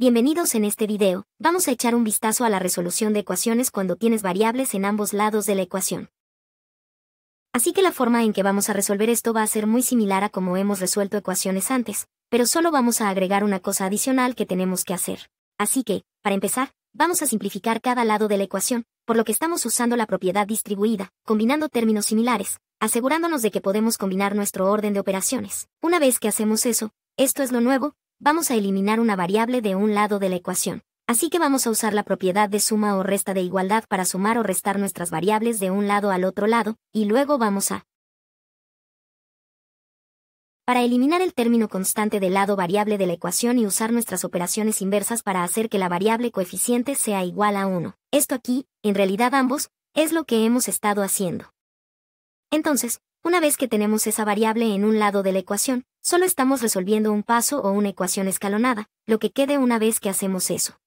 Bienvenidos en este video, vamos a echar un vistazo a la resolución de ecuaciones cuando tienes variables en ambos lados de la ecuación. Así que la forma en que vamos a resolver esto va a ser muy similar a como hemos resuelto ecuaciones antes, pero solo vamos a agregar una cosa adicional que tenemos que hacer. Así que, para empezar, vamos a simplificar cada lado de la ecuación, por lo que estamos usando la propiedad distribuida, combinando términos similares, asegurándonos de que podemos combinar nuestro orden de operaciones. Una vez que hacemos eso, esto es lo nuevo, vamos a eliminar una variable de un lado de la ecuación. Así que vamos a usar la propiedad de suma o resta de igualdad para sumar o restar nuestras variables de un lado al otro lado, y luego vamos a... Para eliminar el término constante del lado variable de la ecuación y usar nuestras operaciones inversas para hacer que la variable coeficiente sea igual a 1. Esto aquí, en realidad ambos, es lo que hemos estado haciendo. Entonces, una vez que tenemos esa variable en un lado de la ecuación, solo estamos resolviendo un paso o una ecuación escalonada, lo que quede una vez que hacemos eso.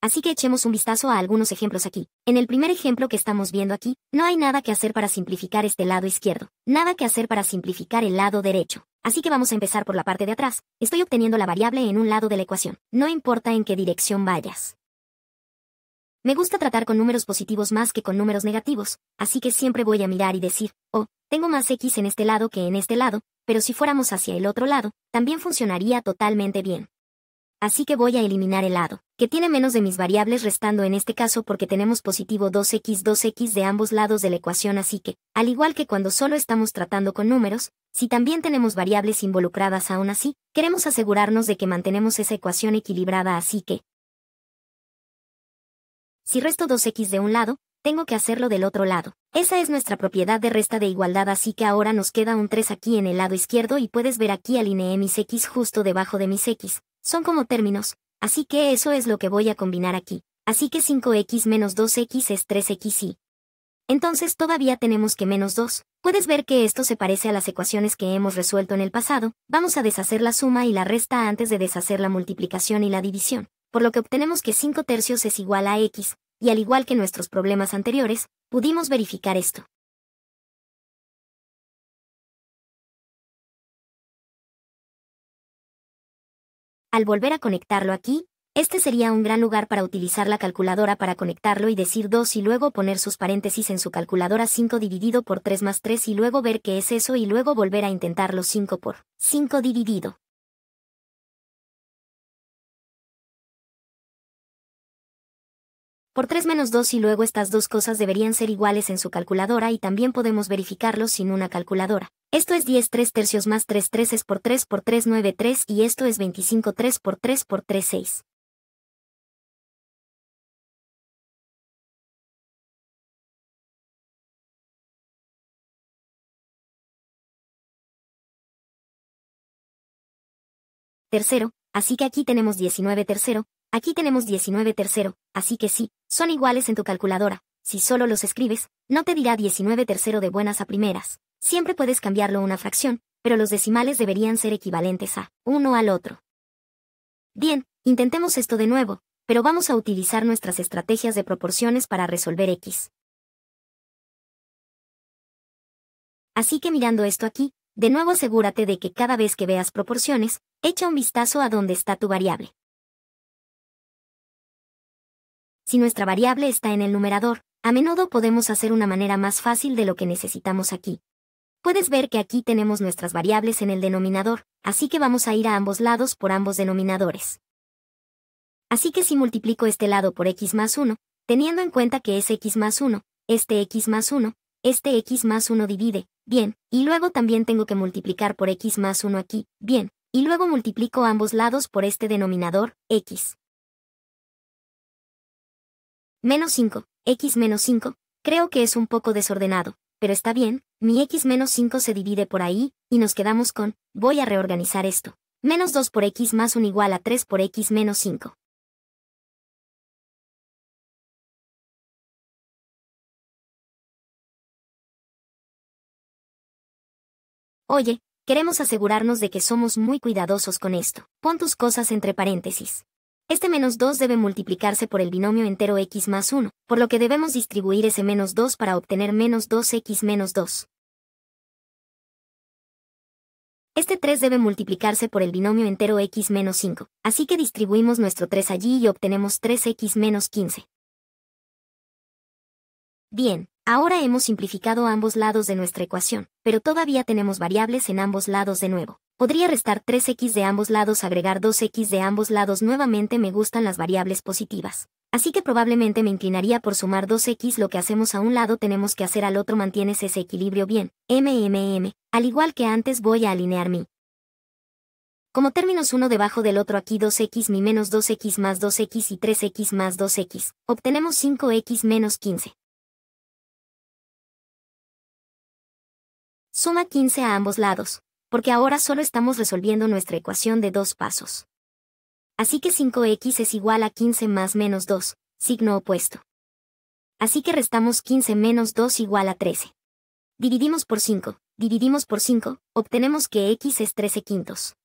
Así que echemos un vistazo a algunos ejemplos aquí. En el primer ejemplo que estamos viendo aquí, no hay nada que hacer para simplificar este lado izquierdo, nada que hacer para simplificar el lado derecho. Así que vamos a empezar por la parte de atrás. Estoy obteniendo la variable en un lado de la ecuación, no importa en qué dirección vayas. Me gusta tratar con números positivos más que con números negativos, así que siempre voy a mirar y decir, oh, tengo más X en este lado que en este lado, pero si fuéramos hacia el otro lado, también funcionaría totalmente bien. Así que voy a eliminar el lado, que tiene menos de mis variables restando en este caso porque tenemos positivo 2x 2x de ambos lados de la ecuación así que, al igual que cuando solo estamos tratando con números, si también tenemos variables involucradas aún así, queremos asegurarnos de que mantenemos esa ecuación equilibrada así que, si resto 2x de un lado, tengo que hacerlo del otro lado. Esa es nuestra propiedad de resta de igualdad así que ahora nos queda un 3 aquí en el lado izquierdo y puedes ver aquí alineé mis x justo debajo de mis x. Son como términos, así que eso es lo que voy a combinar aquí. Así que 5x menos 2x es 3x y... Entonces todavía tenemos que menos 2. Puedes ver que esto se parece a las ecuaciones que hemos resuelto en el pasado, vamos a deshacer la suma y la resta antes de deshacer la multiplicación y la división por lo que obtenemos que 5 tercios es igual a x, y al igual que nuestros problemas anteriores, pudimos verificar esto. Al volver a conectarlo aquí, este sería un gran lugar para utilizar la calculadora para conectarlo y decir 2 y luego poner sus paréntesis en su calculadora 5 dividido por 3 más 3 y luego ver qué es eso y luego volver a intentarlo 5 por 5 dividido por 3 menos 2 y luego estas dos cosas deberían ser iguales en su calculadora y también podemos verificarlo sin una calculadora. Esto es 10 3 tercios más 3 3 es por 3 por 3 9 3 y esto es 25 3 por 3 por 3 6. Tercero, así que aquí tenemos 19 tercero, Aquí tenemos 19 tercero, así que sí, son iguales en tu calculadora. Si solo los escribes, no te dirá 19 tercero de buenas a primeras. Siempre puedes cambiarlo una fracción, pero los decimales deberían ser equivalentes a uno al otro. Bien, intentemos esto de nuevo, pero vamos a utilizar nuestras estrategias de proporciones para resolver x. Así que mirando esto aquí, de nuevo asegúrate de que cada vez que veas proporciones, echa un vistazo a dónde está tu variable. Si nuestra variable está en el numerador, a menudo podemos hacer una manera más fácil de lo que necesitamos aquí. Puedes ver que aquí tenemos nuestras variables en el denominador, así que vamos a ir a ambos lados por ambos denominadores. Así que si multiplico este lado por x más 1, teniendo en cuenta que es x más 1, este x más 1, este x más 1 divide, bien, y luego también tengo que multiplicar por x más 1 aquí, bien, y luego multiplico ambos lados por este denominador, x. Menos 5, x menos 5, creo que es un poco desordenado, pero está bien, mi x menos 5 se divide por ahí, y nos quedamos con, voy a reorganizar esto. Menos 2 por x más 1 igual a 3 por x menos 5. Oye, queremos asegurarnos de que somos muy cuidadosos con esto. Pon tus cosas entre paréntesis. Este menos 2 debe multiplicarse por el binomio entero x más 1, por lo que debemos distribuir ese menos 2 para obtener menos 2x menos 2. Este 3 debe multiplicarse por el binomio entero x menos 5, así que distribuimos nuestro 3 allí y obtenemos 3x menos 15. Bien, ahora hemos simplificado ambos lados de nuestra ecuación, pero todavía tenemos variables en ambos lados de nuevo. Podría restar 3x de ambos lados, agregar 2x de ambos lados. Nuevamente me gustan las variables positivas. Así que probablemente me inclinaría por sumar 2x lo que hacemos a un lado tenemos que hacer al otro mantienes ese equilibrio bien, mmm, al igual que antes voy a alinear mi. Como términos uno debajo del otro aquí 2x mi menos 2x más 2x y 3x más 2x, obtenemos 5x menos 15. Suma 15 a ambos lados porque ahora solo estamos resolviendo nuestra ecuación de dos pasos. Así que 5x es igual a 15 más menos 2, signo opuesto. Así que restamos 15 menos 2 igual a 13. Dividimos por 5, dividimos por 5, obtenemos que x es 13 quintos.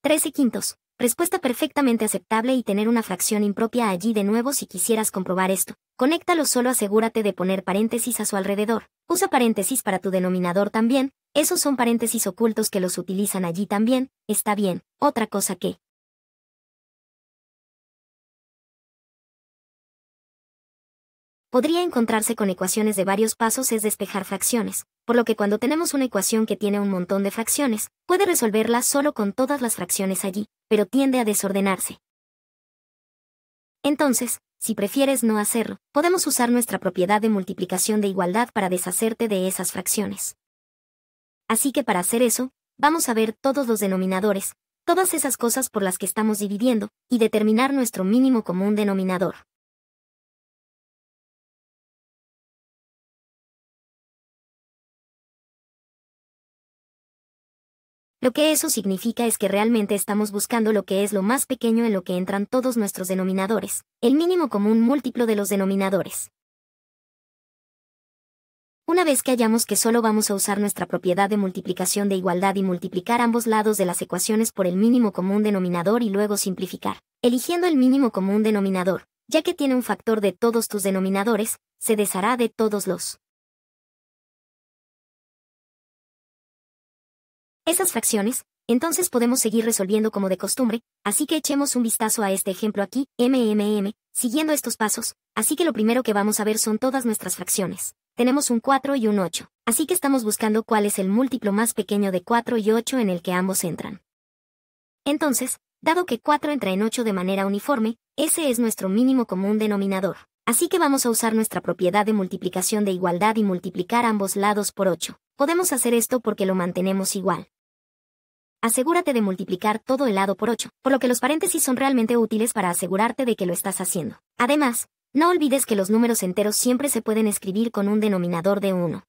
13 quintos, Respuesta perfectamente aceptable y tener una fracción impropia allí de nuevo si quisieras comprobar esto. Conéctalo solo asegúrate de poner paréntesis a su alrededor. Usa paréntesis para tu denominador también. Esos son paréntesis ocultos que los utilizan allí también. Está bien. Otra cosa que podría encontrarse con ecuaciones de varios pasos es despejar fracciones, por lo que cuando tenemos una ecuación que tiene un montón de fracciones, puede resolverla solo con todas las fracciones allí, pero tiende a desordenarse. Entonces, si prefieres no hacerlo, podemos usar nuestra propiedad de multiplicación de igualdad para deshacerte de esas fracciones. Así que para hacer eso, vamos a ver todos los denominadores, todas esas cosas por las que estamos dividiendo, y determinar nuestro mínimo común denominador. Lo que eso significa es que realmente estamos buscando lo que es lo más pequeño en lo que entran todos nuestros denominadores, el mínimo común múltiplo de los denominadores. Una vez que hallamos que solo vamos a usar nuestra propiedad de multiplicación de igualdad y multiplicar ambos lados de las ecuaciones por el mínimo común denominador y luego simplificar, eligiendo el mínimo común denominador, ya que tiene un factor de todos tus denominadores, se deshará de todos los esas fracciones, entonces podemos seguir resolviendo como de costumbre, así que echemos un vistazo a este ejemplo aquí, mmm, siguiendo estos pasos, así que lo primero que vamos a ver son todas nuestras fracciones. Tenemos un 4 y un 8, así que estamos buscando cuál es el múltiplo más pequeño de 4 y 8 en el que ambos entran. Entonces, dado que 4 entra en 8 de manera uniforme, ese es nuestro mínimo común denominador. Así que vamos a usar nuestra propiedad de multiplicación de igualdad y multiplicar ambos lados por 8. Podemos hacer esto porque lo mantenemos igual asegúrate de multiplicar todo el lado por 8, por lo que los paréntesis son realmente útiles para asegurarte de que lo estás haciendo. Además, no olvides que los números enteros siempre se pueden escribir con un denominador de 1.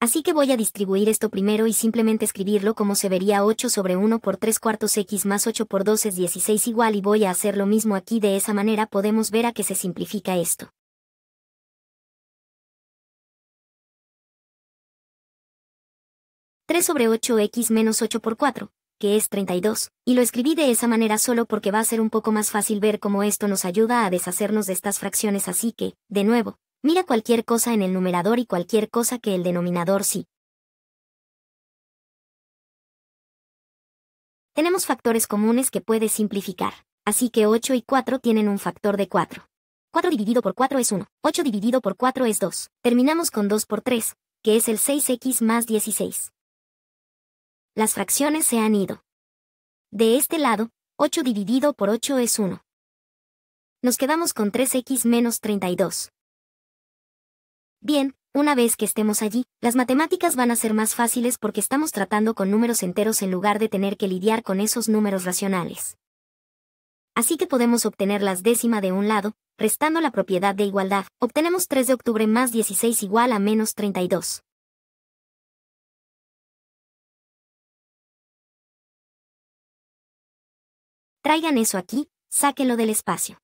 Así que voy a distribuir esto primero y simplemente escribirlo como se vería 8 sobre 1 por 3 cuartos x más 8 por 2 es 16 igual y voy a hacer lo mismo aquí de esa manera podemos ver a que se simplifica esto. 3 sobre 8x menos 8 por 4, que es 32, y lo escribí de esa manera solo porque va a ser un poco más fácil ver cómo esto nos ayuda a deshacernos de estas fracciones así que, de nuevo, mira cualquier cosa en el numerador y cualquier cosa que el denominador sí. Tenemos factores comunes que puedes simplificar, así que 8 y 4 tienen un factor de 4. 4 dividido por 4 es 1, 8 dividido por 4 es 2, terminamos con 2 por 3, que es el 6x más 16 las fracciones se han ido. De este lado, 8 dividido por 8 es 1. Nos quedamos con 3x menos 32. Bien, una vez que estemos allí, las matemáticas van a ser más fáciles porque estamos tratando con números enteros en lugar de tener que lidiar con esos números racionales. Así que podemos obtener las décima de un lado, restando la propiedad de igualdad, obtenemos 3 de octubre más 16 igual a menos 32. Traigan eso aquí, sáquenlo del espacio.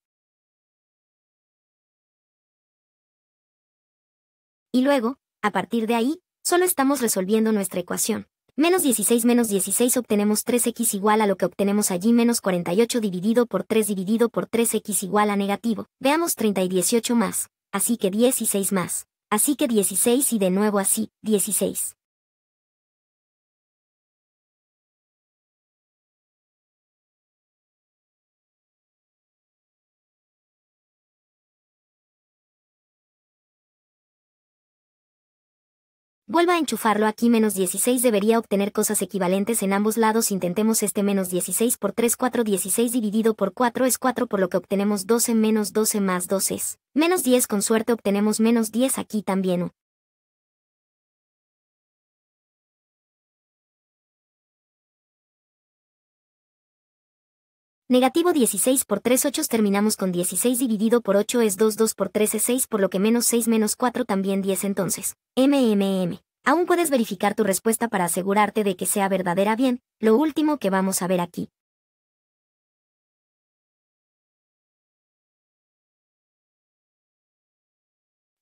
Y luego, a partir de ahí, solo estamos resolviendo nuestra ecuación. Menos 16 menos 16 obtenemos 3x igual a lo que obtenemos allí menos 48 dividido por 3 dividido por 3x igual a negativo. Veamos 30 y 18 más, así que 16 más, así que 16 y de nuevo así, 16. Vuelva a enchufarlo aquí menos 16 debería obtener cosas equivalentes en ambos lados intentemos este menos 16 por 3 4 16 dividido por 4 es 4 por lo que obtenemos 12 menos 12 más 12 es menos 10 con suerte obtenemos menos 10 aquí también Negativo 16 por 3 8 terminamos con 16 dividido por 8 es 2 2 por 3 es 6 por lo que menos 6 menos 4 también 10 entonces. MMM. Aún puedes verificar tu respuesta para asegurarte de que sea verdadera bien, lo último que vamos a ver aquí.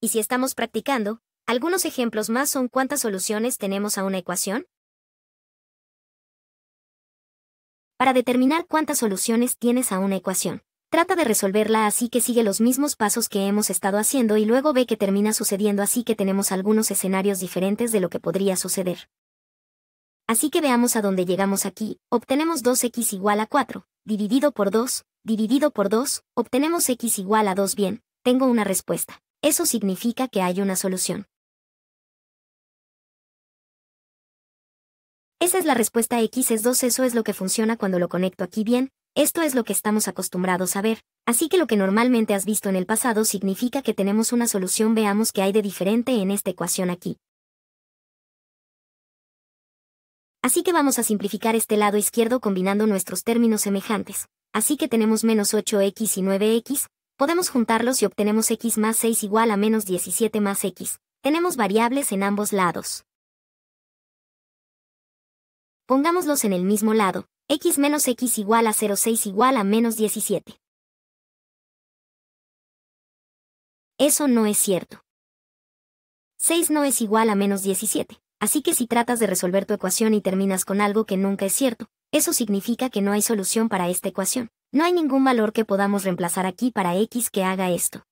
Y si estamos practicando, algunos ejemplos más son cuántas soluciones tenemos a una ecuación, para determinar cuántas soluciones tienes a una ecuación. Trata de resolverla así que sigue los mismos pasos que hemos estado haciendo y luego ve que termina sucediendo así que tenemos algunos escenarios diferentes de lo que podría suceder. Así que veamos a dónde llegamos aquí, obtenemos 2x igual a 4, dividido por 2, dividido por 2, obtenemos x igual a 2 bien, tengo una respuesta. Eso significa que hay una solución. Esa es la respuesta X es 2, eso es lo que funciona cuando lo conecto aquí bien, esto es lo que estamos acostumbrados a ver, así que lo que normalmente has visto en el pasado significa que tenemos una solución, veamos qué hay de diferente en esta ecuación aquí. Así que vamos a simplificar este lado izquierdo combinando nuestros términos semejantes, así que tenemos menos 8x y 9x, podemos juntarlos y obtenemos x más 6 igual a menos 17 más x. Tenemos variables en ambos lados pongámoslos en el mismo lado, x menos x igual a 6 igual a menos 17. Eso no es cierto. 6 no es igual a menos 17, así que si tratas de resolver tu ecuación y terminas con algo que nunca es cierto, eso significa que no hay solución para esta ecuación. No hay ningún valor que podamos reemplazar aquí para x que haga esto.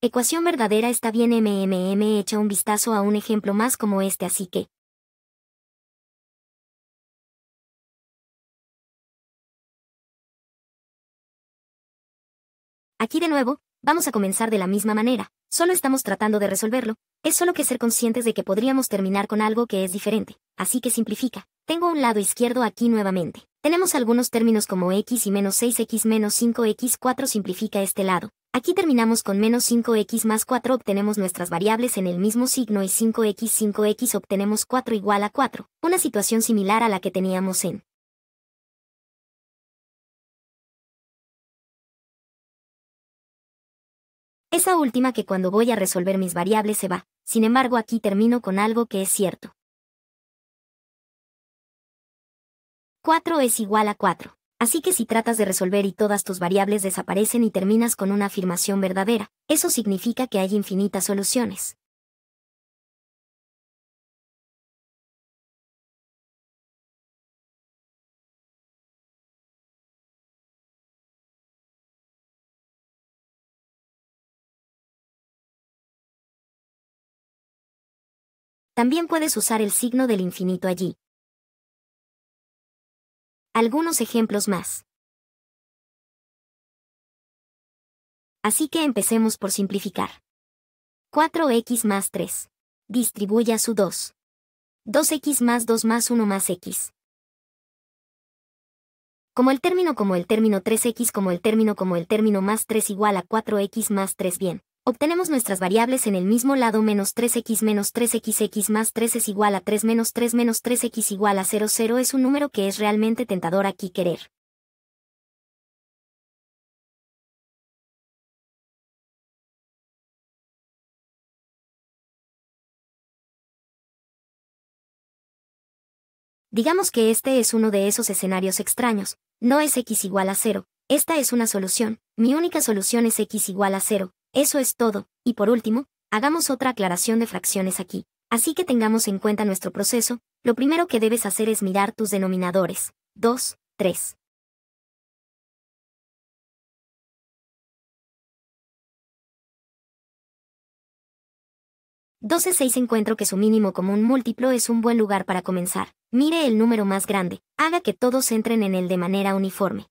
Ecuación verdadera está bien MMM echa un vistazo a un ejemplo más como este así que. Aquí de nuevo, vamos a comenzar de la misma manera, solo estamos tratando de resolverlo, es solo que ser conscientes de que podríamos terminar con algo que es diferente, así que simplifica. Tengo un lado izquierdo aquí nuevamente. Tenemos algunos términos como x y menos 6x menos 5x4 simplifica este lado, Aquí terminamos con menos 5x más 4 obtenemos nuestras variables en el mismo signo y 5x 5x obtenemos 4 igual a 4, una situación similar a la que teníamos en Esa última que cuando voy a resolver mis variables se va, sin embargo aquí termino con algo que es cierto. 4 es igual a 4. Así que si tratas de resolver y todas tus variables desaparecen y terminas con una afirmación verdadera, eso significa que hay infinitas soluciones. También puedes usar el signo del infinito allí, algunos ejemplos más. Así que empecemos por simplificar. 4x más 3. Distribuya su 2. 2x más 2 más 1 más x. Como el término como el término 3x como el término como el término más 3 igual a 4x más 3 bien obtenemos nuestras variables en el mismo lado menos 3x menos 3xx más 3 es igual a 3 menos 3 menos 3x igual a 0 0 es un número que es realmente tentador aquí querer. Digamos que este es uno de esos escenarios extraños, no es x igual a 0, esta es una solución, mi única solución es x igual a 0, eso es todo, y por último, hagamos otra aclaración de fracciones aquí. Así que tengamos en cuenta nuestro proceso, lo primero que debes hacer es mirar tus denominadores. 2, 3. Doce 6 encuentro que su mínimo común múltiplo es un buen lugar para comenzar. Mire el número más grande, haga que todos entren en él de manera uniforme.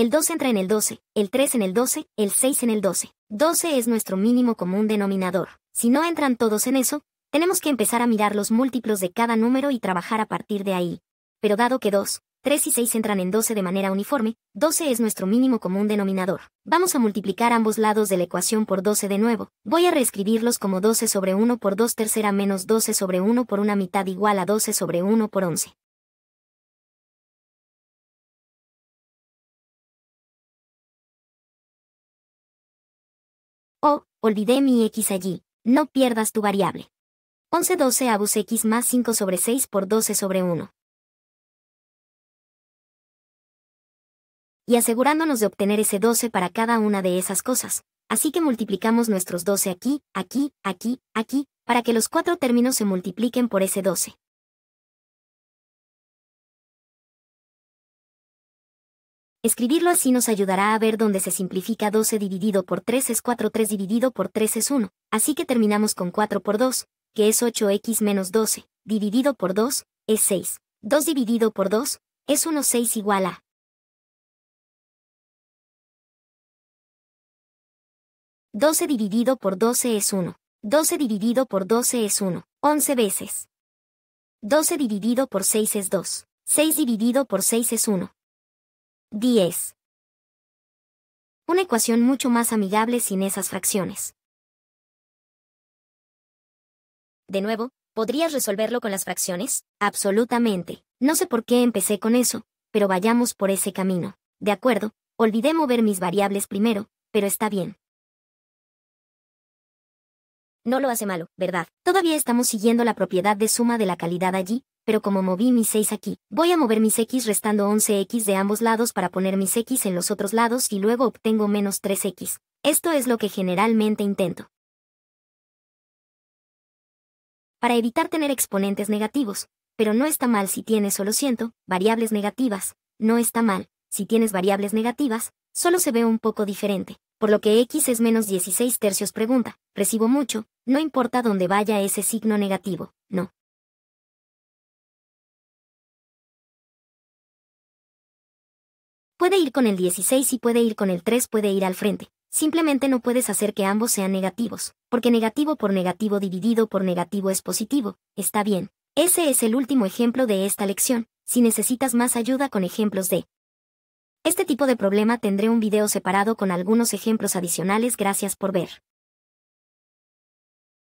El 2 entra en el 12, el 3 en el 12, el 6 en el 12. 12 es nuestro mínimo común denominador. Si no entran todos en eso, tenemos que empezar a mirar los múltiplos de cada número y trabajar a partir de ahí. Pero dado que 2, 3 y 6 entran en 12 de manera uniforme, 12 es nuestro mínimo común denominador. Vamos a multiplicar ambos lados de la ecuación por 12 de nuevo. Voy a reescribirlos como 12 sobre 1 por 2 tercera menos 12 sobre 1 por una mitad igual a 12 sobre 1 por 11. Olvidé mi x allí. No pierdas tu variable. 11 12 abus x más 5 sobre 6 por 12 sobre 1. Y asegurándonos de obtener ese 12 para cada una de esas cosas. Así que multiplicamos nuestros 12 aquí, aquí, aquí, aquí, para que los cuatro términos se multipliquen por ese 12. Escribirlo así nos ayudará a ver dónde se simplifica 12 dividido por 3 es 4, 3 dividido por 3 es 1, así que terminamos con 4 por 2, que es 8x menos 12, dividido por 2, es 6. 2 dividido por 2, es 1, 6 igual a. 12 dividido por 12 es 1. 12 dividido por 12 es 1. 11 veces. 12 dividido por 6 es 2. 6 dividido por 6 es 1. 10. Una ecuación mucho más amigable sin esas fracciones. De nuevo, ¿podrías resolverlo con las fracciones? Absolutamente. No sé por qué empecé con eso, pero vayamos por ese camino. De acuerdo, olvidé mover mis variables primero, pero está bien. No lo hace malo, ¿verdad? Todavía estamos siguiendo la propiedad de suma de la calidad allí, pero como moví mis 6 aquí, voy a mover mis x restando 11x de ambos lados para poner mis x en los otros lados y luego obtengo menos 3x. Esto es lo que generalmente intento. Para evitar tener exponentes negativos, pero no está mal si tienes solo 100 variables negativas, no está mal, si tienes variables negativas, solo se ve un poco diferente, por lo que x es menos 16 tercios pregunta, recibo mucho, no importa dónde vaya ese signo negativo, no. Puede ir con el 16 y puede ir con el 3, puede ir al frente. Simplemente no puedes hacer que ambos sean negativos, porque negativo por negativo dividido por negativo es positivo, está bien. Ese es el último ejemplo de esta lección, si necesitas más ayuda con ejemplos de este tipo de problema tendré un video separado con algunos ejemplos adicionales gracias por ver.